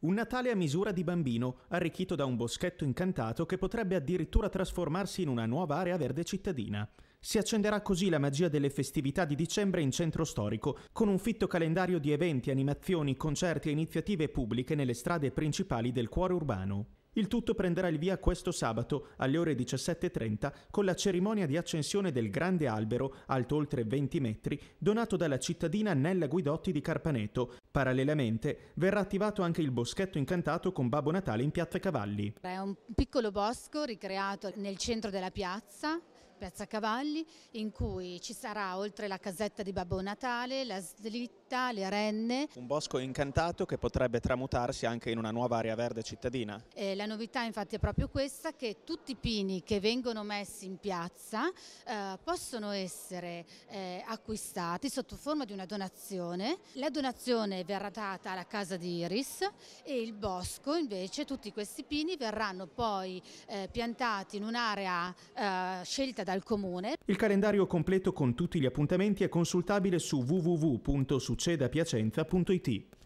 Un Natale a misura di bambino, arricchito da un boschetto incantato che potrebbe addirittura trasformarsi in una nuova area verde cittadina. Si accenderà così la magia delle festività di dicembre in centro storico, con un fitto calendario di eventi, animazioni, concerti e iniziative pubbliche nelle strade principali del cuore urbano. Il tutto prenderà il via questo sabato alle ore 17.30 con la cerimonia di accensione del grande albero, alto oltre 20 metri, donato dalla cittadina Nella Guidotti di Carpaneto. Parallelamente verrà attivato anche il boschetto incantato con Babbo Natale in Piazza Cavalli. È un piccolo bosco ricreato nel centro della piazza, Piazza Cavalli, in cui ci sarà oltre la casetta di Babbo Natale, la slitta, città, le renne. Un bosco incantato che potrebbe tramutarsi anche in una nuova area verde cittadina. Eh, la novità infatti è proprio questa, che tutti i pini che vengono messi in piazza eh, possono essere eh, acquistati sotto forma di una donazione. La donazione verrà data alla casa di Iris e il bosco invece, tutti questi pini verranno poi eh, piantati in un'area eh, scelta dal comune. Il calendario completo con tutti gli appuntamenti è consultabile su www.sut succedeapiacenza.it